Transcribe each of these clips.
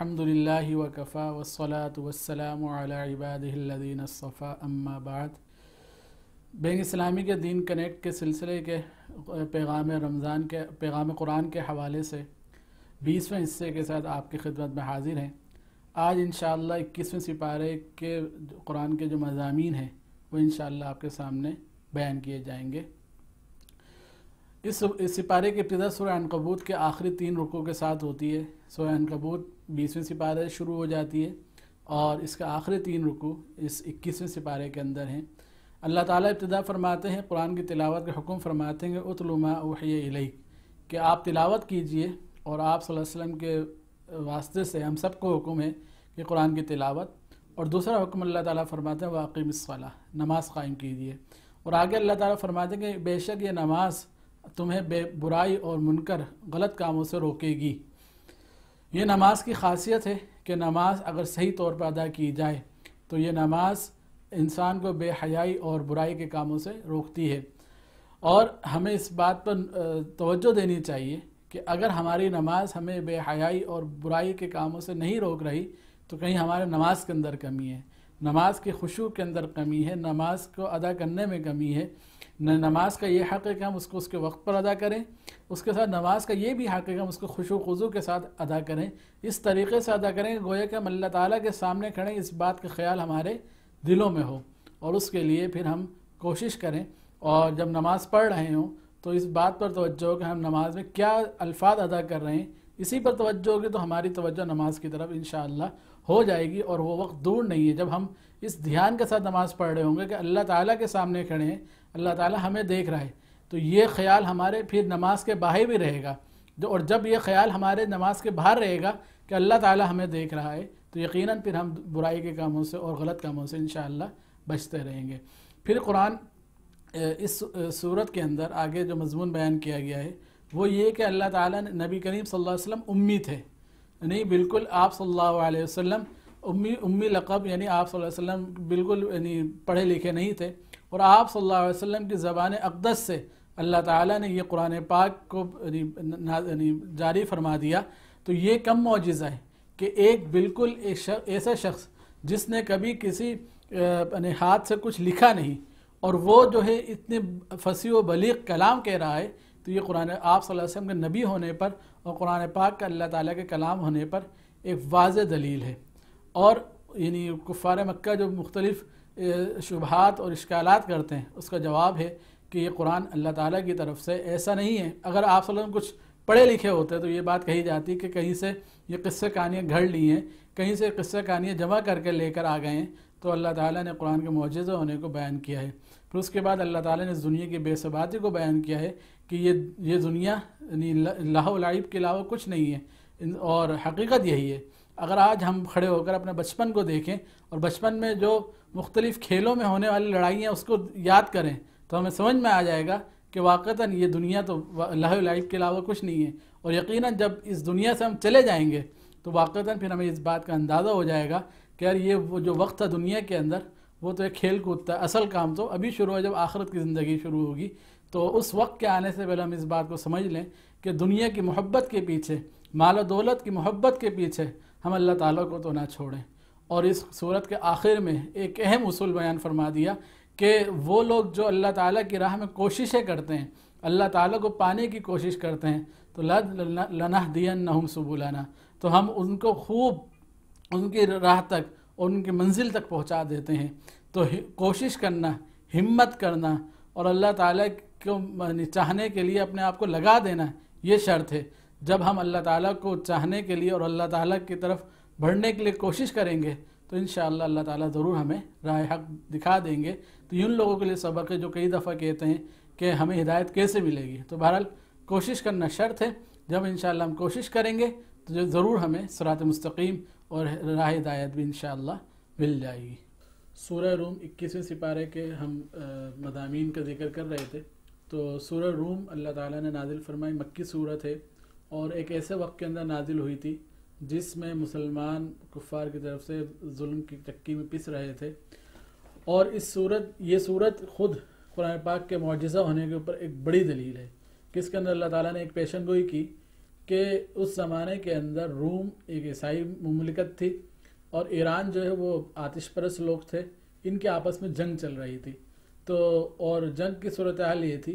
अल्हम्दुलिल्लाहि वकफ़ा वस्सलातु वस्सलामु अला इबादिहिल्लज़ीन अस्सफ़ा अम्मा बाद बैंक इस्लामी के दीन कनेक्ट के सिलसिले के पैगाम रमज़ान के पैगाम कुरान के हवाले से बीसवें हिस्से के साथ आपकी खिदमत में हाजिर हैं आज इन इक्कीसवें सिपारे के कुरान के जो मजामी हैं वो इन आपके सामने बयान किए जाएंगे इस इस सिपारे की इब्तदा सुरह अनकबूत के आखिरी तीन रुकों के साथ होती है सुरह अनकबूत बीसवें सिपारे शुरू हो जाती है और इसका आखिरी तीन रुकू इस इक्कीसवें सिपारे के अंदर हैं अल्लाह ताला इब्तदा फरमाते हैं कुरान की तिलावत का हुक्म फरमाते हैं उतलुमा वही कि आप तिलावत कीजिए और आप वसल्लम के वास्ते से हम सबको हुक्म है कि कुरान की तिलावत और दूसरा हुक्म अल्लाह ताला फरमाते हैं वाकिम सला नमाज़ कायम कीजिए और आगे अल्लाह ताला फरमाते हैं कि बेशक ये नमाज़ तुम्हें बे बुराई और मुनकर गलत कामों से रोकेगी ये नमाज की खासियत है कि नमाज अगर सही तौर पर अदा की जाए तो ये नमाज इंसान को बेहयाई और बुराई के कामों से रोकती है और हमें इस बात पर तवज्जो देनी चाहिए कि अगर हमारी नमाज हमें बेहयाई और बुराई के कामों से नहीं रोक रही तो कहीं हमारे नमाज के अंदर कमी है नमाज के खुशू के अंदर कमी है नमाज को अदा करने में कमी है नमाज का ये हक़ है कि हम उसको उसके वक्त पर अदा करें उसके साथ नमाज का ये भी हक है हम उसको खुश वज़ू के साथ अदा करें इस तरीके से अदा करें गोया कि हम अल्लाह ताली के सामने खड़े इस बात का ख्याल हमारे दिलों में हो और उसके लिए फिर हम कोशिश करें और जब नमाज़ पढ़ रहे हों तो इस बात पर तोज्जो कि हम नमाज में क्या अल्फाज अदा कर रहे हैं इसी पर तोज्जो होगी तो हमारी तोज्जो नमाज की तरफ इन हो जाएगी और वो वक्त दूर नहीं है जब हम इस ध्यान के साथ नमाज़ पढ़ रहे होंगे कि अल्लाह ताला के सामने खड़े हैं अल्लाह ताला हमें देख रहा है तो ये ख्याल हमारे फिर नमाज के बाहर भी रहेगा जो और जब ये ख्याल हमारे नमाज के बाहर रहेगा कि अल्लाह ताला हमें देख रहा है तो यकीनन फिर हम बुराई के कामों से और गलत कामों से इन बचते रहेंगे फिर कुरान इस सूरत के अंदर आगे जो मजमून बयान किया गया है वो ये कि अल्लाह ताला ने नबी करीम सल्लल्लाहु अलैहि वसल्लम उम्मी थे नहीं बिल्कुल आप सल्लल्लाहु अलैहि वसल्लम उम्मी उम्मी लक़ब यानी आप सल्लल्लाहु अलैहि वसल्लम बिल्कुल यानी पढ़े लिखे नहीं थे और आप सल्लल्लाहु अलैहि वसल्लम की ज़बान अकदस से अल्लाह ताला ने ये कुरान पाक को जारी फरमा दिया तो ये कम मुआजा है कि एक बिल्कुल ऐसा शख्स जिसने कभी किसी हाथ से कुछ लिखा नहीं और वो जो है इतने फसी व बलीग कलाम कह रहा है तो ये कुरान आप वसम के नबी होने पर और कुरान पाक का अल्लाह ताला के कलाम होने पर एक वाज दलील है और यानी कुफ़ार मक्का जो मुख्तलिफ़ शुबहत और इश्काल करते हैं उसका जवाब है कि ये कुरान अल्लाह ताला की तरफ से ऐसा नहीं है अगर आप वसल्लम कुछ पढ़े लिखे होते तो ये बात कही जाती कि कहीं से ये किस्से कहानियाँ घड़ ली हैं कहीं से किस्से कहानियाँ जमा करके लेकर आ गए हैं तो अल्लाह ताला ने कुरान के मुजज़े होने को बयान किया है फिर उसके बाद अल्लाह ताला ने दुनिया की बेसबाती को बयान किया है कि ये ये दुनिया लाह लाइब के अलावा कुछ नहीं है और हकीकत यही है अगर आज हम खड़े होकर अपने बचपन को देखें और बचपन में जो मुख्तलिफ़ खेलों में होने वाली लड़ाइयाँ उसको याद करें तो हमें समझ में आ जाएगा कि वाक़ता ये दुनिया तो लाइफ लाइफ के अलावा कुछ नहीं है और यकीन जब इस दुनिया से हम चले जाएँगे तो वाक़ता फिर हमें इस बात का अंदाज़ा हो जाएगा कि यार ये वो जो वक्त था दुनिया के अंदर वो तो एक खेल कूद था असल काम तो अभी शुरू है जब आखरत की ज़िंदगी शुरू होगी तो उस वक्त के आने से पहले हम इस बात को समझ लें कि दुनिया की मोहब्बत के पीछे माल दौलत की मोहब्बत के पीछे हम अल्लाह ताला को तो ना छोड़ें और इस सूरत के आखिर में एक अहम उसूल बयान फरमा दिया कि वो लोग जो अल्लाह ताला की राह में कोशिशें करते हैं अल्लाह ताला को पाने की कोशिश करते हैं तो लद लना दियन नहुम सबुलाना तो हम उनको खूब उनकी राह तक उनकी मंजिल तक पहुंचा देते हैं तो कोशिश करना हिम्मत करना और अल्लाह ताला को चाहने के लिए अपने आप को लगा देना ये शर्त है जब हम अल्लाह ताला को चाहने के लिए और अल्लाह ताला की तरफ बढ़ने के लिए कोशिश करेंगे तो इन अल्लाह ताला ज़रूर हमें राय हक दिखा देंगे तो इन लोगों के लिए सबक है जो कई दफ़ा कहते हैं कि हमें हिदायत कैसे मिलेगी तो बहरहाल कोशिश करना शर्त है जब इन हम कोशिश करेंगे तो ज़रूर हमें सरात मस्तकीम और राह हिदायत भी इन मिल जाएगी सूर्य रूम इक्कीसवें सिपारे के हम मदामी का जिक्र कर रहे थे तो सूर्य रूम अल्लाह ताला ने नाजिल फरमाई मक्की सूरत है और एक ऐसे वक्त के अंदर नाजिल हुई थी जिसमें मुसलमान कुफार की तरफ से जुल्म की चक्की में पिस रहे थे और इस सूरत ये सूरत खुद कुरान पाक के मुजज़ा होने के ऊपर एक बड़ी दलील है किसके अंदर अल्लाह ताला ने एक पेशन गोई की कि उस ज़माने के अंदर रूम एक ईसाई ममलिकत थी और ईरान जो है वो आतिश परस लोग थे इनके आपस में जंग चल रही थी तो और जंग की सूरत हाल ये थी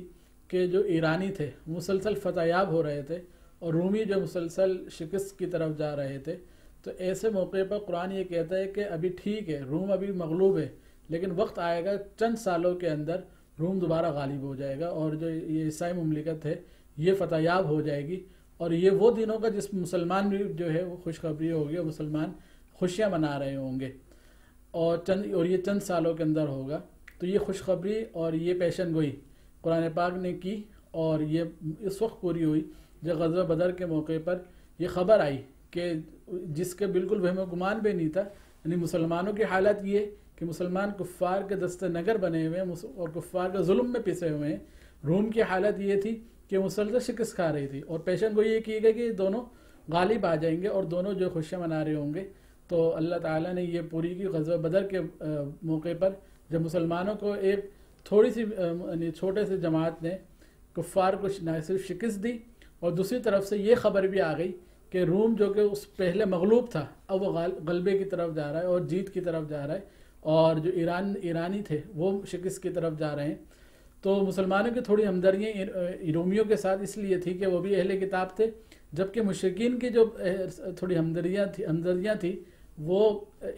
कि जो ईरानी थे मुसलसल फ़तेयाब हो रहे थे और रूमी जो मुसलसल शिकस्त की तरफ जा रहे थे तो ऐसे मौके पर कुरान ये कहता है कि अभी ठीक है रूम अभी मगलूब है लेकिन वक्त आएगा चंद सालों के अंदर रूम दोबारा गालिब हो जाएगा और जो ये ईसाई ममलिकत है ये फतयाब हो जाएगी और ये वो दिनों का जिस मुसलमान भी जो है वो खुशखबरी होगी मुसलमान खुशियाँ मना रहे होंगे और चंद और ये चंद सालों के अंदर होगा तो ये खुशखबरी और ये पेशन गोई कुरान पाक ने की और ये इस वक्त पूरी हुई जब गजब बदर के मौके पर यह खबर आई कि जिसके बिल्कुल वहम गुमान भी नहीं था यानी मुसलमानों की हालत ये कि मुसलमान कुफ़ार के दस्त नगर बने हुए हैं और कुफ़ार के जुल्म में पिसे हुए हैं रोम की हालत ये थी कि मुसलसल शिकस्त खा रही थी और पेशन को ये की गई कि दोनों गालिब आ जाएंगे और दोनों जो खुशियाँ मना रहे होंगे तो अल्लाह ताला ने ये पूरी की गजब बदर के मौके पर जब मुसलमानों को एक थोड़ी सी छोटे से जमात ने कुफ़ार को सिर्फ शिकस्त दी और दूसरी तरफ से ये खबर भी आ गई कि रोम जो कि उस पहले मगलूब था अब वो गलबे की तरफ जा रहा है और जीत की तरफ जा रहा है और जो ईरान ईरानी थे वो शिकस्त की तरफ जा रहे हैं तो मुसलमानों की थोड़ी हमदर्दी रोमियों के साथ इसलिए थी कि वो भी अहले किताब थे जबकि मुशकिन की जो थोड़ी हमदर्दियाँ थी हमदर्दियाँ थी वो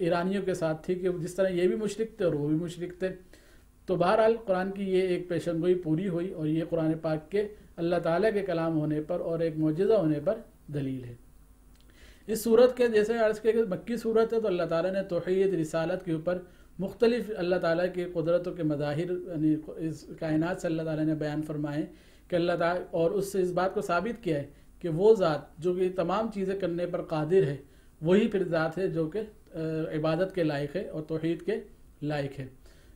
ईरानियों के साथ थी कि जिस तरह ये भी मुशरक थे और वो भी मुशरक थे तो बहरहाल कुरान की ये एक पेशन गोई पूरी हुई और ये कुरान पाक के अल्लाह ताला के कलाम होने पर और एक मुजज़ा होने पर दलील है इस सूरत के जैसे अर्ज़ के मक्की सूरत है तो अल्लाह ताला ने तोहैद रिसालत के ऊपर मुख्तलिफ अल्लाह ताला के कुदरतों के मज़ाहिर यानी इस कायनात से अल्लाह ताला ने बयान फरमाए कि अल्लाह ताला और उससे इस बात को साबित किया है कि वो ज़ात जो कि तमाम चीज़ें करने पर कादिर है वही फिर ज़ात है जो कि इबादत के लायक है और तोहद के लायक है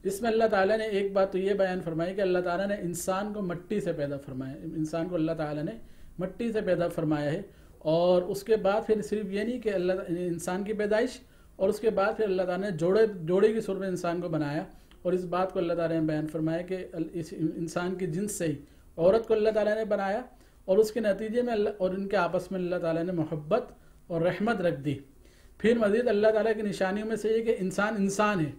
इसमें अल्लाह ताला ने एक बात तो ये बयान फरमाई कि अल्लाह ताला ने इंसान को मट्टी से पैदा फरमाया इंसान को अल्लाह ताला ने मट्टी से पैदा फरमाया है और उसके बाद फिर सिर्फ ये नहीं कि अल्लाह इंसान की पैदाइश और उसके बाद फिर अल्लाह ताला ने जोड़े जोड़े की सुर में इंसान को बनाया और इस बात को अल्लाह ताला ने बयान फरमाया कि इस इंसान की जिन्स से ही औरत को अल्लाह ताला ने बनाया और उसके नतीजे में और इनके आपस में अल्लाह ताला ने मोहब्बत और रहमत रख दी फिर मज़ीद अल्लाह ताला की निशानियों में से ये कि इंसान इंसान है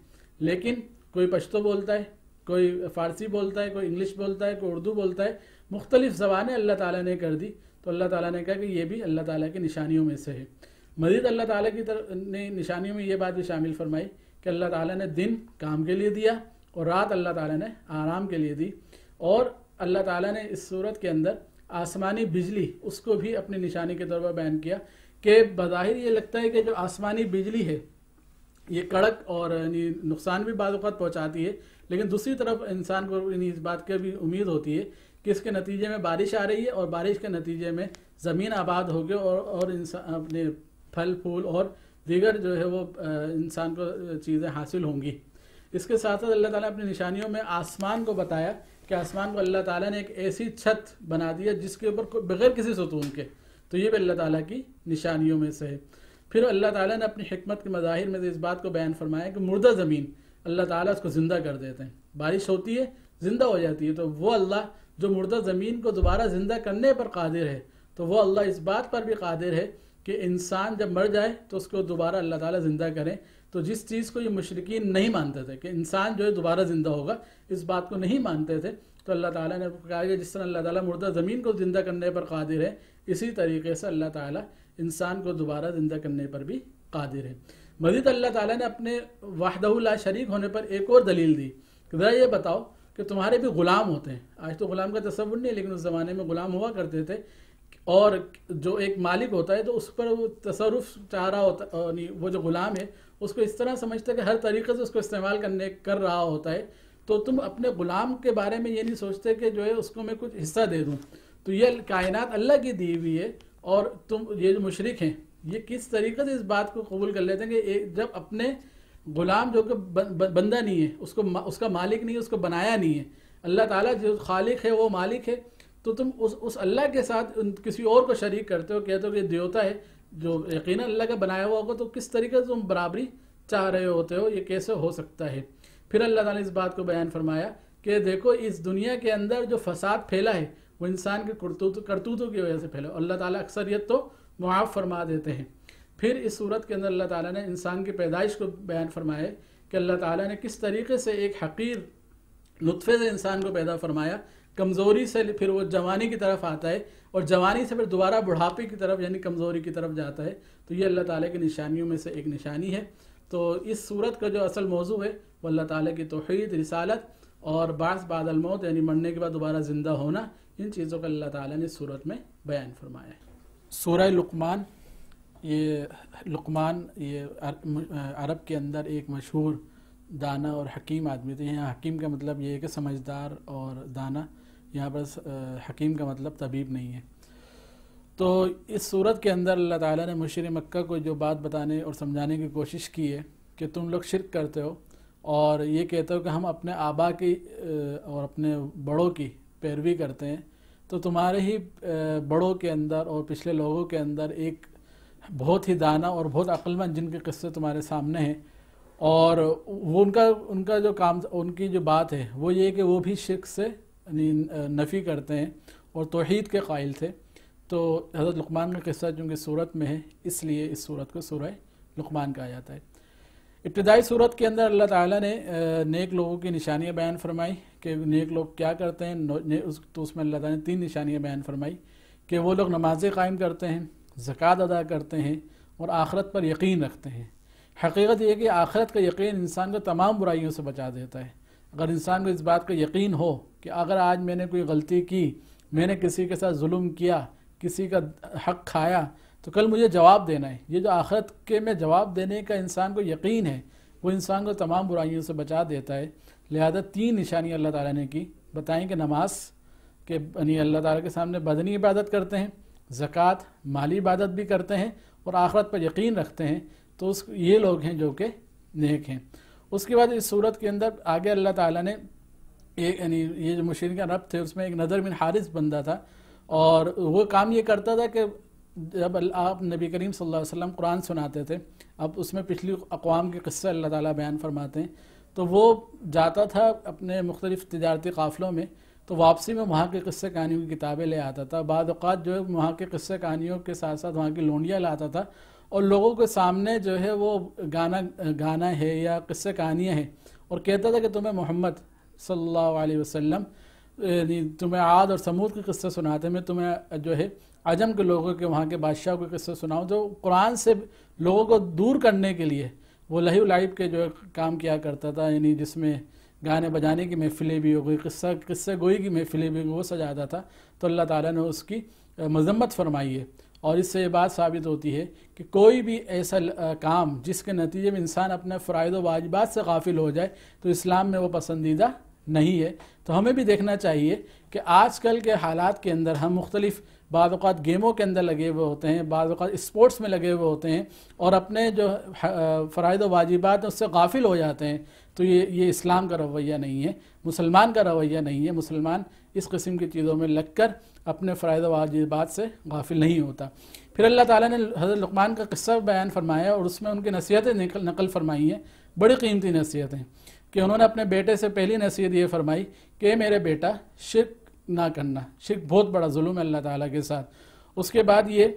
लेकिन कोई पश्तो बोलता है कोई फ़ारसी बोलता है कोई इंग्लिश बोलता है कोई उर्दू बोलता है मुख्तलिफ़ ज़बानें अल्लाह ताला ने कर दी तो अल्लाह ताला ने कहा कि ये भी अल्लाह ताला की निशानियों में से है मज़ीद अल्लाह ताला की तरफ ने निशानियों में ये बात भी शामिल फरमाई कि अल्लाह ताला ने दिन काम के लिए दिया और रात अल्लाह ताला ने आराम के लिए दी और अल्लाह ताला ने इस सूरत के अंदर आसमानी बिजली उसको भी अपनी निशानी के तौर पर बयान किया कि बज़ाहिर ये लगता है कि जो आसमानी बिजली है ये कड़क और नुकसान भी बाद पहुंचाती है लेकिन दूसरी तरफ इंसान को इस बात की भी उम्मीद होती है कि इसके नतीजे में बारिश आ रही है और बारिश के नतीजे में ज़मीन आबाद होगी और और इंसान अपने फल फूल और दीगर जो है वो इंसान को चीज़ें हासिल होंगी इसके साथ साथ अल्लाह ताला अपनी निशानियों में आसमान को बताया कि आसमान को अल्लाह ताला ने एक ऐसी छत बना दी है जिसके ऊपर बगैर किसी सतून के तो ये भी अल्लाह ताला की निशानियों में से है फिर अल्लाह ताला ने अपनी हमत के मज़ाहिर में इस बात को बयान फरमाया कि मुर्दा ज़मीन अल्लाह ताला उसको ज़िंदा कर देते हैं बारिश होती है ज़िंदा हो जाती है तो वो अल्लाह जो मुर्दा ज़मीन को दोबारा ज़िंदा करने पर कादिर है तो वो अल्लाह इस बात पर भी कादिर है कि इंसान जब मर जाए तो उसको दोबारा अल्लाह ताली ज़िंदा करें तो जिस चीज़ को ये मशरकिन नहीं मानते थे कि इंसान जो है दोबारा ज़िंदा होगा इस बात को नहीं मानते थे तो अल्लाह ताला ने कहा कि जिस तरह अल्लाह ताला मुर्दा ज़मीन को ज़िंदा करने पर कादिर है इसी तरीके से अल्लाह ताला इंसान को दोबारा ज़िंदा करने पर भी कादिर है मजीद अल्लाह ताला ने अपने वाहद शरीक होने पर एक और दलील दी कि ज़रा ये बताओ कि तुम्हारे भी ग़ुलाम होते हैं आज तो ग़ुलाम का तस्वुर नहीं है लेकिन उस ज़माने में ग़ुलाम हुआ करते थे और जो एक मालिक होता है तो उस पर वो तसरुफ चाह रहा होता नहीं वो जो ग़ुलाम है उसको इस तरह समझता है कि हर तरीके से उसको इस्तेमाल करने कर रहा होता है तो तुम अपने ग़ुलाम के बारे में ये नहीं सोचते कि जो है उसको मैं कुछ हिस्सा दे दूँ तो ये कायनात अल्लाह की दी हुई है और तुम ये जो मुशरक हैं ये किस तरीके से इस बात को कबूल कर लेते हैं कि जब अपने गुलाम जो कि बंदा नहीं है उसको उसका मालिक नहीं है उसको बनाया नहीं है अल्लाह ताला जो खालिक है वो मालिक है तो तुम उस उस अल्लाह के साथ किसी और को शरीक करते हो कहते हो कि देवता है जो यकीन अल्लाह का बनाया हुआ होगा तो किस तरीके से तुम बराबरी चाह रहे होते हो ये कैसे हो सकता है फिर अल्लाह ताला इस बात को बयान फरमाया कि देखो इस दुनिया के अंदर जो फसाद फैला है वो इंसान के करतूत करतूतों की वजह से फैले अल्लाह ताला अक्सरियत तो मुआफ़ फरमा देते हैं फिर इस सूरत के अंदर अल्लाह ताला ने इंसान की पैदाइश को बयान फरमाया कि अल्लाह ताला ने किस तरीके से एक हकीर लुत्फ़े से इंसान को पैदा फरमाया कमज़ोरी से फिर वो जवानी की तरफ आता है और जवानी से फिर दोबारा बुढ़ापे की तरफ यानी कमज़ोरी की तरफ जाता है तो ये अल्लाह ताली की निशानियों में से एक निशानी है तो इस सूरत का जो असल मौजू है वो अल्लाह ताली की तोहद रिसालत और बास बादल मौत यानी मरने के बाद दोबारा ज़िंदा होना इन चीज़ों का अल्लाह ताला ने सूरत में बयान फरमाया है सूरह लुकमान ये लुकमान ये अरब के अंदर एक मशहूर दाना और हकीम आदमी थे यहाँ हकीम का मतलब ये है कि समझदार और दाना यहाँ पर हकीम का मतलब तबीब नहीं है तो इस सूरत के अंदर अल्लाह ताला ने मुशर मक्का को जो बात बताने और समझाने की कोशिश की है कि तुम लोग शिरक करते हो और ये कहते हो कि हम अपने आबा की और अपने बड़ों की पैरवी करते हैं तो तुम्हारे ही बड़ों के अंदर और पिछले लोगों के अंदर एक बहुत ही दाना और बहुत अक्लमंद जिनके किस्से तुम्हारे सामने हैं और वो उनका उनका जो काम उनकी जो बात है वो ये कि वो भी शिक से नफ़ी करते हैं और तोहद के कायल थे तो हज़रत लकमान का किस्सा चूँकि सूरत में है इसलिए इस सूरत को सूर लुकमान कहा जाता है इब्तदाई सूरत के अंदर अल्लाह ताला ने नेक लोगों की निशानियाँ बयान फरमाई कि नेक लोग क्या करते हैं उस तो उसमें अल्लाह ताला ने तीन निशानियाँ बयान फरमाई कि वो लोग नमाज़ें कायम करते हैं ज़क़़त अदा करते हैं और आखरत पर यकीन रखते हैं हकीकत यह कि आखरत का यकीन इंसान को तमाम बुराइयों से बचा देता है अगर इंसान को इस बात का यकीन हो कि अगर आज मैंने कोई गलती की मैंने किसी के साथ जुल्म किया किसी का हक खाया तो कल मुझे जवाब देना है ये जो आखरत के में जवाब देने का इंसान को यकीन है वो इंसान को तमाम बुराइयों से बचा देता है लिहाजा तीन निशानी अल्लाह ताला ने की बताएं कि नमाज के यानी अल्लाह ताला के सामने बदनी इबादत करते हैं ज़क़़त माली इबादत भी करते हैं और आखरत पर यकीन रखते हैं तो उस ये लोग हैं जो कि नेक हैं उसके बाद इस सूरत के अंदर आगे अल्लाह ताला ने ये यानी ये जो मुशीन का रब थे उसमें एक नजर बिन हारिस बंदा था और वो काम ये करता था कि जब आप नबी करीम सल्लल्लाहु अलैहि वसल्लम कुरान सुनाते थे अब उसमें पिछली अकवाम के किस्से अल्लाह ताला बयान फरमाते हैं तो वो जाता था अपने मुख्तलिफ़ तजारती काफ़िलों में तो वापसी में वहाँ के क़स्से कहानियों की किताबें ले आता था बाद जो है वहाँ के क़स्से कहानियों के साथ साथ वहाँ की लोंडियाँ लाता था और लोगों के सामने जो है वो गाना गाना है या क़स्से कहानियाँ हैं और कहता था कि तुम्हें मोहम्मद सल्लल्लाहु अलैहि वसल्लम तुम्हें आद और समूद के क़स्से सुनाते मैं तुम्हें जो है अजम के लोगों के वहाँ के बादशाह के क़स्से सुनाऊँ जो कुरान से लोगों को दूर करने के लिए वो लहू लाइव के जो काम किया करता था यानी जिसमें गाने बजाने की महफिलें भी हो गई किस्सा किस्से गोई की महफिलें भी वो सजाता था तो अल्लाह ताला ने उसकी मजम्मत फरमाई है और इससे ये बात साबित होती है कि कोई भी ऐसा काम जिसके नतीजे में इंसान अपने फ़राइद वाजिबात से गाफिल हो जाए तो इस्लाम में वो पसंदीदा नहीं है तो हमें भी देखना चाहिए कि आजकल के हालात के अंदर हम मुख्तलिफ़ बाद गेमों के अंदर लगे हुए होते हैं बाद स्पोर्ट्स में लगे हुए होते हैं और अपने जो फ़राइद वाजिबात उससे गाफिल हो जाते हैं तो ये ये इस्लाम का रवैया नहीं है मुसलमान का रवैया नहीं है मुसलमान इस किस्म की चीज़ों में लग कर अपने फ़राइद वाजिबात से गाफिल नहीं होता फिर अल्लाह ताली ने हज़रत लकमान का किस्सा बयान फरमाया और उसमें उनकी नसीहतें नकल फरमाई हैं बड़ी कीमती नसीहतें कि उन्होंने अपने बेटे से पहली नसीहत ये फरमाई कि मेरे बेटा शिरक ना करना शिरक बहुत बड़ा जुल्म है अल्लाह ताला के साथ उसके बाद ये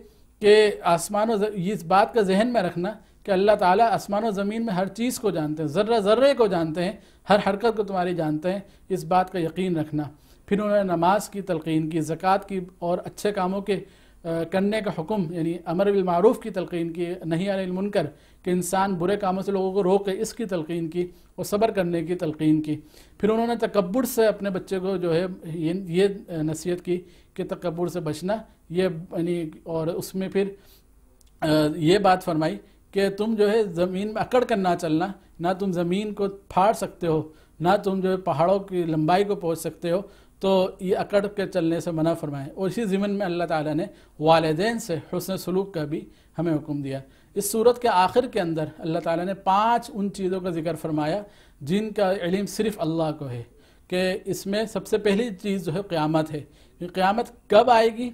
कि आसमान इस बात का जहन में रखना कि अल्लाह ताला आसमान और ज़मीन में हर चीज़ को जानते हैं ज़र्रा ज़र्रे को जानते हैं हर हरकत को तुम्हारी जानते हैं इस बात का यकीन रखना फिर उन्होंने नमाज की तलकिन की ज़क़़त की और अच्छे कामों के करने का हुक्म यानी अमर बिलमूफ़ की तलकिन की नहीं अनिलमुनकर कि इंसान बुरे कामों से लोगों को रोके इसकी तलकिन की और सब्र करने की तलकिन की फिर उन्होंने तकबर से अपने बच्चे को जो है ये ये नसीहत की कि तकबर से बचना ये यानी और उसमें फिर ये बात फरमाई कि तुम जो है ज़मीन में अकड़ कर ना चलना ना तुम ज़मीन को फाड़ सकते हो ना तुम जो है पहाड़ों की लंबाई को पहुँच सकते हो तो ये अकड़ के चलने से मना फरमाएं और इसी ज़िमन में अल्लाह ताला ने वालदेन से हसन सलूक का भी हमें हुक्म दिया इस सूरत के आखिर के अंदर अल्लाह ताला ने पांच उन चीज़ों का जिक्र फरमाया जिनका इलम सिर्फ अल्लाह को है कि इसमें सबसे पहली चीज़ जो है क़्यामत है क़्यामत कब आएगी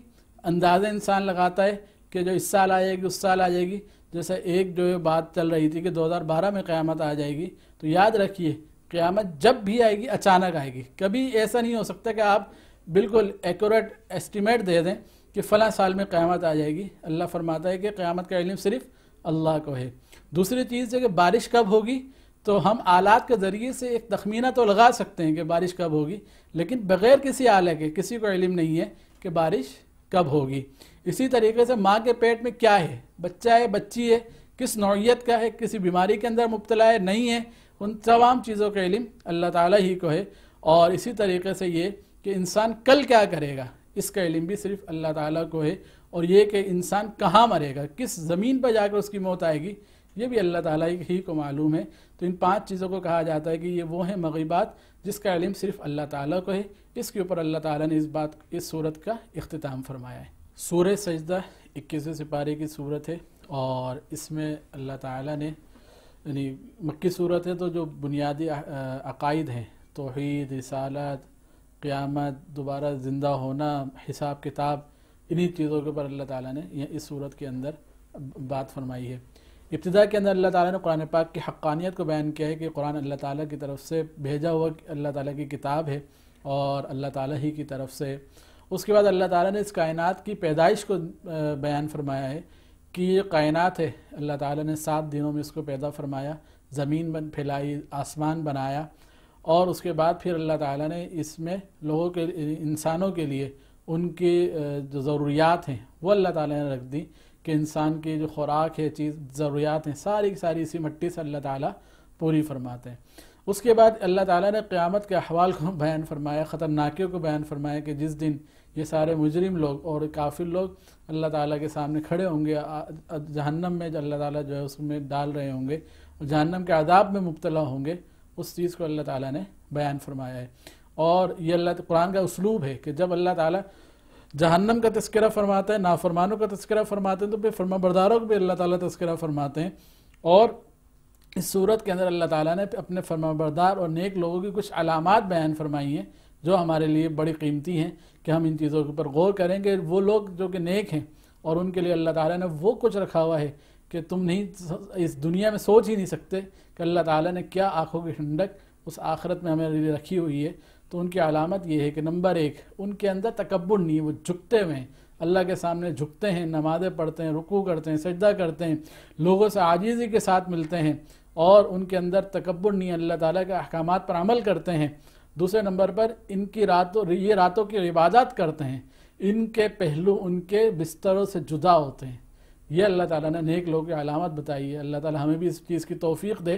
अंदाज़ा इंसान लगाता है कि जो इस साल आएगी उस साल आ जाएगी जैसे एक जो बात चल रही थी कि दो में क़्यामत आ जाएगी तो याद रखिए क़्यामत जब भी आएगी अचानक आएगी कभी ऐसा नहीं हो सकता कि आप बिल्कुल एक्यूरेट एस्टिमेट दे दें कि फ़लाँ साल में क़्यामत आ जाएगी अल्लाह फरमाता है कि क़्यामत का इलम सिर्फ अल्लाह को है दूसरी चीज़ है कि बारिश कब होगी तो हम आलात के ज़रिए से एक तखमीना तो लगा सकते हैं कि बारिश कब होगी लेकिन बग़ैर किसी आला के किसी को इलम नहीं है कि बारिश कब होगी इसी तरीके से माँ के पेट में क्या है बच्चा है बच्ची है किस नौीयत का है किसी बीमारी के अंदर मुबतला है नहीं है उन तमाम चीज़ों का इलम अल्लाह ताला ही को है और इसी तरीके से ये कि इंसान कल क्या करेगा इसका इलम भी सिर्फ अल्लाह ताला को है और ये कि इंसान कहाँ मरेगा किस ज़मीन पर जाकर उसकी मौत आएगी ये भी अल्लाह ताला ही को मालूम है तो इन पांच चीज़ों को कहा जाता है कि ये वो हैं मगीबात जिसका इलम सिर्फ अल्लाह ताली को है इसके ऊपर अल्लाह ताली ने इस बात इस सूरत का अख्ताम फरमाया है सूर सजदा इक्कीसवें सिपारे की सूरत है और इसमें अल्लाह ताली ने यानी मक्की सूरत है तो जो बुनियादी अकायद हैं तोहद रसालत क़्यामत दोबारा ज़िंदा होना हिसाब किताब इन्हीं चीज़ों के ऊपर अल्लाह ताला ने इस सूरत के अंदर बात फरमाई है इब्तदा के अंदर अल्लाह ताला ने कुरान पाक की हक्कानियत को बयान किया है कि कुरान अल्लाह ताला की तरफ से भेजा हुआ अल्लाह ताला की किताब है और अल्लाह ताला ही की तरफ से उसके बाद अल्लाह ताला ने इस कायनात की पैदाइश को बयान फरमाया है कि ये कायनात है अल्लाह ताला ने सात दिनों में इसको पैदा फरमाया ज़मीन बन फैलाई आसमान बनाया और उसके बाद फिर अल्लाह ताला ने इसमें लोगों के इंसानों के लिए उनके जो ज़रूरियात हैं वो अल्लाह ताला ने रख दी कि इंसान की जो खुराक है चीज़ ज़रूरियात हैं सारी सारी इसी मिट्टी से अल्लाह ताला पूरी फरमाते हैं उसके बाद अल्लाह ताला ने क़्यामत के अहवाल को बयान फरमाया ख़तरनाकियों को बयान फरमाया कि जिस दिन ये सारे मुजरिम लोग और काफिर लोग अल्लाह ताला के सामने खड़े होंगे जहन्नम में अल्लाह ताला जो है उसमें डाल रहे होंगे और जहन्नम के आदाब में मुबतला होंगे उस चीज़ को अल्लाह ताला ने बयान फरमाया है और ये अल्लाह कुरान का उसलूब है कि जब अल्लाह ताला जहन्नम का तस्करा फरमाता है नाफरमानों का तस्करा फरमाते हैं तो फिर फरमा बरदारों को भी अल्लाह ताला तस्करा फरमाते हैं और इस सूरत के अंदर अल्लाह ताला ने अपने फरमाबरदार और नेक लोगों की कुछ अलामत बयान फरमाई हैं जो हमारे लिए बड़ी कीमती हैं कि हम इन चीज़ों के ऊपर गौर करेंगे वो लोग जो कि नेक हैं और उनके लिए अल्लाह ताला ने वो कुछ रखा हुआ है कि तुम नहीं इस दुनिया में सोच ही नहीं सकते कि अल्लाह ताला ने क्या आँखों की ठंडक उस आखरत में हमारे लिए रखी हुई है तो उनकी अलामत ये है कि नंबर एक उनके अंदर तकबर नहीं है वो झुकते हुए हैं अल्लाह के सामने झुकते हैं नमाज़ें पढ़ते हैं रुकू करते हैं सजदा करते हैं लोगों से आजीज़ी के साथ मिलते हैं और उनके अंदर तकबर नहीं अल्लाह ताला के अहकाम पर अमल करते हैं दूसरे नंबर पर इनकी रातों ये रातों की इबादत करते हैं इनके पहलू उनके बिस्तरों से जुदा होते हैं ये अल्लाह ताला ने नेक लोगों की अलामत बताई है अल्लाह ताला हमें भी इस चीज़ की तोफ़ी दे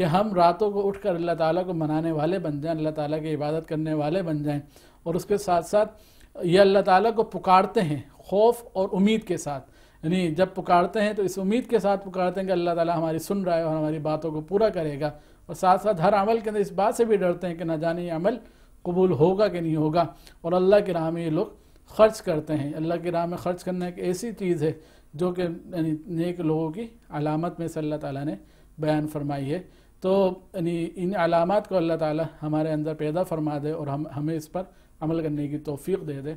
कि हम रातों को उठकर अल्लाह ताला को मनाने वाले बन जाएं अल्लाह ताला की इबादत करने वाले बन जाएं और उसके साथ साथ ये अल्लाह ताला को पुकारते हैं खौफ और उम्मीद के साथ यानी जब पुकारते हैं तो इस उम्मीद के साथ पुकारते हैं कि अल्लाह ताला हमारी सुन रहा है और हमारी बातों को पूरा करेगा और साथ साथ हर अमल के अंदर इस बात से भी डरते हैं कि ना जाने ये अमल कबूल होगा कि नहीं होगा और अल्लाह के राह में ये लोग खर्च करते हैं अल्लाह के राह में खर्च करना एक ऐसी चीज़ है जो कि नेक लोगों की अलामत में से अल्लाह ताला ने बयान फरमाई है तो यानी इन अलामत को अल्लाह ताला हमारे अंदर पैदा फरमा दे और हम हमें इस पर अमल करने की तोफ़ी दे दे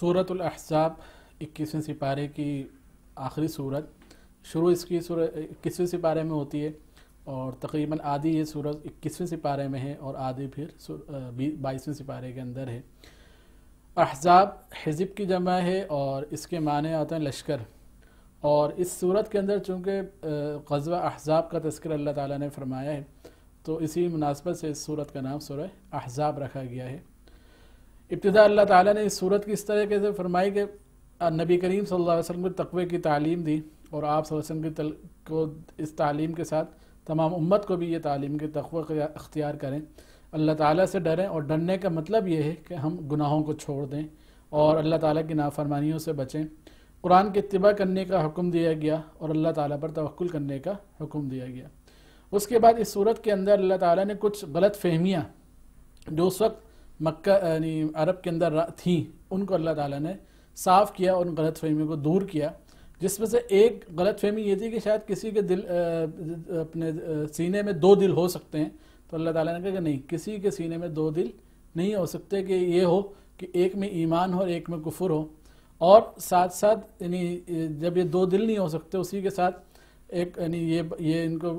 सूरत अहसाब इक्कीसवें सिपारे की आखिरी सूरत शुरू इसकी सूरत इक्कीसवें सिपारे में होती है और तकरीबन आधी ये सूरत इक्कीसवें सिपारे में है और आधी फिर बाईसवें सिपारे के अंदर है अहजाब हिजब की जमा है और इसके माने आते हैं लश्कर और इस सूरत के अंदर चूँकि गजवा अहजाब का तस्कर अल्लाह ताला ने फरमाया है तो इसी मुनासबत से इस सूरत का नाम सुरह अहजाब रखा गया है इब्तदा अल्लाह ताला ने इस सूरत की इस तरीके से फरमाई कि नबी करीम सल्लल्लाहु अलैहि वसल्लम को तकवे की तालीम दी और आप वसल्लम की तल, को इस तालीम के साथ तमाम उम्मत को भी ये तालीम के तखवा अख्तियार करें अल्लाह ताला से डरें और डरने का मतलब ये है कि हम गुनाहों को छोड़ दें और अल्लाह ताला की नाफरमानियों से बचें कुरान के इतबा करने का हुक्म दिया गया और अल्लाह ताला पर तवक्ल करने का हुक्म दिया गया उसके बाद इस सूरत के अंदर अल्लाह ताला ने कुछ गलत फहमियाँ जो उस वक्त मक्का अरब के अंदर थी उनको अल्लाह ताला ने साफ़ किया और उन गलत फहमियों को दूर किया जिसमें से एक गलत फहमी ये थी कि शायद किसी के दिल अपने सीने में दो दिल हो सकते हैं तो अल्लाह ताला ने कहा कि नहीं किसी के सीने में दो दिल नहीं हो सकते कि ये हो कि एक में ईमान हो और एक में कुफुर हो और साथ साथ यानी जब ये दो दिल नहीं हो सकते उसी के साथ एक यानी ये ये इनको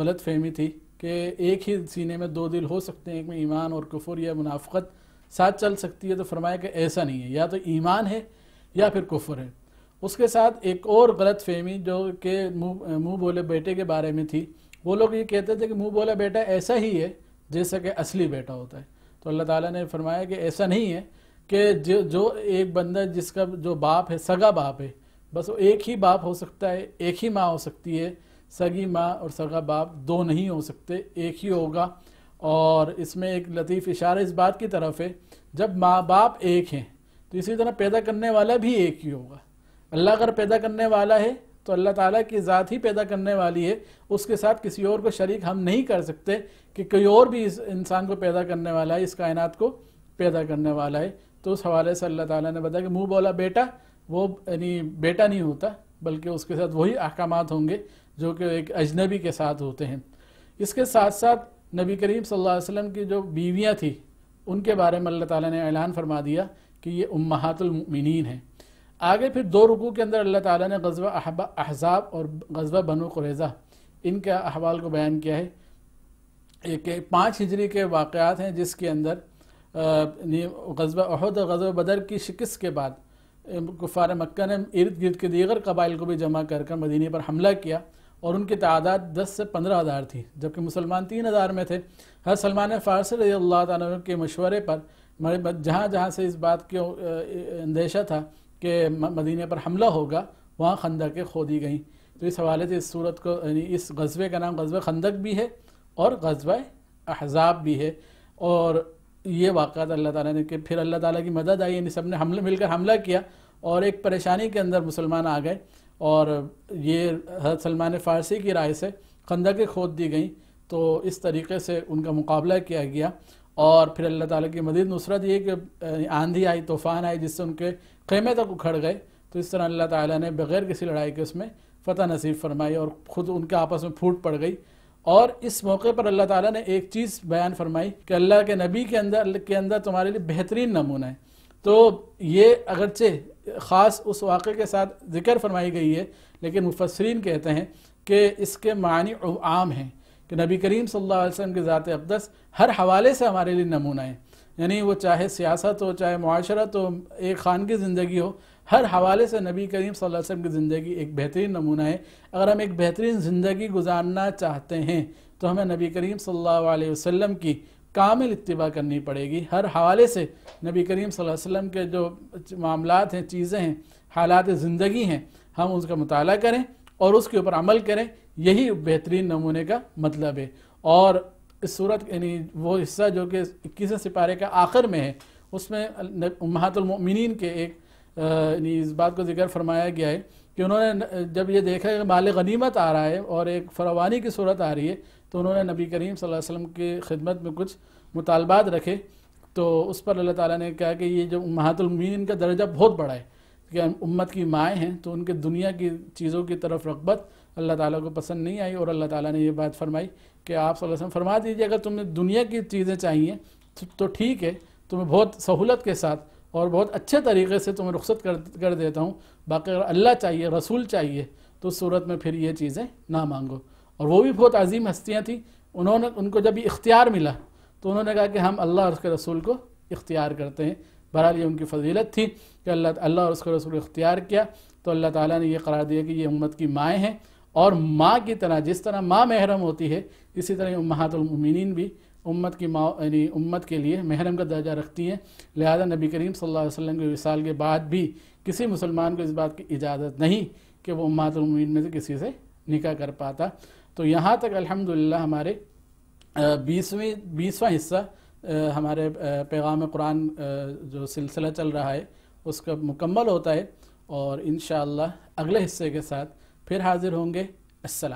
गलत फहमी थी कि एक ही सीने में दो दिल हो सकते हैं एक में ईमान और कुफुर या मुनाफ़त साथ चल सकती है तो फरमाया कि ऐसा नहीं है या तो ईमान है या फिर कुफुर है उसके साथ एक और गलत फहमी जो कि मुँह मुँह बोले बेटे के बारे में थी वो लोग ये कहते थे कि मुँह बोला बेटा ऐसा ही है जैसा कि असली बेटा होता है तो अल्लाह ताला ने फरमाया कि ऐसा नहीं है कि जो जो एक बंदा जिसका जो बाप है सगा बाप है बस वो एक ही बाप हो सकता है एक ही माँ हो सकती है सगी माँ और सगा बाप दो नहीं हो सकते एक ही होगा और इसमें एक लतीफ़ इशारा इस बात की तरफ है जब माँ बाप एक हैं तो इसी तरह पैदा करने वाला भी एक ही होगा अल्लाह अगर पैदा करने वाला है तो अल्लाह ताला की ज़ात ही पैदा करने वाली है उसके साथ किसी और को शरीक हम नहीं कर सकते कि कोई और भी इस इंसान को पैदा करने वाला है इस कायनात को पैदा करने वाला है तो उस हवाले से अल्लाह ताला ने बताया कि मुँह बोला बेटा वो यानी बेटा नहीं होता बल्कि उसके साथ वही अहकाम होंगे जो कि एक अजनबी के साथ होते हैं इसके साथ साथ नबी करीम सल्ला वसम की जो बीवियाँ थी उनके बारे में अल्लाह ताली ने ऐलान फरमा दिया कि ये उम्मातुलमिन हैं आगे फिर दो रुकू के अंदर अल्लाह ताला ने गजवा अहजाब और गजवा बनु कुरेज़ा इनके अहवाल को बयान किया है एक पाँच हिजरी के वाक़ात हैं जिसके अंदर गजबा अहद और गजब बदर की शिकस्त के बाद कुफार मक्का ने इर्द गिर्द के दीगर कबाइल को भी जमा कर कर मदीने पर हमला किया और उनकी तादाद दस से पंद्रह हज़ार थी जबकि मुसलमान तीन हज़ार में थे हर सलमान फ़ारस रजी अल्लाह के मशवरे पर जहाँ जहाँ से इस बात के अंदेशा था कि मदीने पर हमला होगा वहाँ खंदकें खोदी गई तो इस हवाले से इस सूरत को यानी इस गजबे का नाम गजब खंदक भी है और गजब अहजाब भी है और ये वाक़ अल्लाह ताला ने कि फिर अल्लाह ताला की मदद आई यानी सब ने हमले मिलकर हमला किया और एक परेशानी के अंदर मुसलमान आ गए और ये हजरत सलमान फ़ारसी की राय से खंदकें खोद दी गई तो इस तरीके से उनका मुकाबला किया गया और फिर अल्लाह ताला की मदद नुसरत ये कि आंधी आई तूफ़ान आई जिससे उनके खेमे तक उखड़ गए तो इस तरह अल्लाह ताला ने बग़ैर किसी लड़ाई के उसमें फ़तह नसीब फरमाई और ख़ुद उनके आपस में फूट पड़ गई और इस मौके पर अल्लाह ताला ने एक चीज़ बयान फरमाई कि अल्लाह के नबी के अंदर के अंदर तुम्हारे लिए बेहतरीन नमूना है तो ये अगरचे ख़ास उस वाक़े के साथ जिक्र फरमाई गई है लेकिन मुफसरीन कहते हैं कि इसके मानी आम हैं कि नबी करीम सल्लल्लाहु अलैहि वसल्लम के ज़ात अकदस हर हवाले से हमारे लिए नमूना है यानी वो चाहे सियासत हो चाहे माशरत हो एक ख़ान की ज़िंदगी हो हर हवाले से नबी करीम सल्लल्लाहु वसल्लम की ज़िंदगी एक बेहतरीन नमूना है अगर हम एक बेहतरीन ज़िंदगी गुजारना चाहते हैं तो हमें नबी करीम सल्लल्लाहु वम की कामिल इतबा करनी पड़ेगी हर हवाले से नबी करीम सल्लल्लाहु के जो मामला हैं चीज़ें हैं हालात ज़िंदगी हैं हम उसका मताल करें और उसके ऊपर अमल करें यही बेहतरीन नमूने का मतलब है और इस सूरत यानी वो हिस्सा जो कि इक्कीसवें सिपारे के आखिर में है उसमें महातुलमिन के एक यानी इस बात को जिक्र फरमाया गया है कि उन्होंने जब ये देखा कि माल गनीमत आ रहा है और एक फरवानी की सूरत आ रही है तो उन्होंने नबी करीम सल्लल्लाहु अलैहि वसल्लम की खिदमत में कुछ मुतालबात रखे तो उस पर अल्लाह ताला ने कहा कि ये जो महातुलमिन का दर्जा बहुत बड़ा है कि उम्मत की माएँ हैं तो उनके दुनिया की चीज़ों की तरफ रगबत अल्लाह ताला को पसंद नहीं आई और अल्लाह ताला ने ये बात फरमाई कि आप वसल्लम फरमा दीजिए अगर तुम्हें दुनिया की चीज़ें चाहिए तो, तो ठीक है तुम्हें बहुत सहूलत के साथ और बहुत अच्छे तरीके से तुम्हें रुख्सत कर कर देता हूँ बाकी अगर अल्लाह चाहिए रसूल चाहिए तो सूरत में फिर ये चीज़ें ना मांगो और वो भी बहुत अजीम हस्तियाँ थीं उन्होंने उनको जब भी इख्तियार मिला तो उन्होंने कहा कि हम अल्लाह और उसके रसूल को इख्तियार करते हैं बहरहाल ये उनकी फजीलत थी कि अल्लाह अल्लाह और उसके रसूल इख्तियार किया तो अल्लाह ताला ने यह करार दिया कि ये उम्मत की माएँ हैं और माँ की तरह जिस तरह माँ महरम होती है इसी तरह उम्मातुलमिन भी उम्मत की माँ यानी उम्मत के लिए महरम का दर्जा रखती हैं लिहाजा नबी करीम सल्लल्लाहु अलैहि वसल्लम के विसाल के बाद भी किसी मुसलमान को इस बात की इजाज़त नहीं कि वो उम्मातमिन में से किसी से निकाह कर पाता तो यहाँ तक अलहमदिल्ला हमारे बीसवें बीसवा हिस्सा हमारे पैगाम कुरान जो सिलसिला चल रहा है उसका मुकम्मल होता है और इन अगले हिस्से के साथ फिर हाजिर होंगे असलकम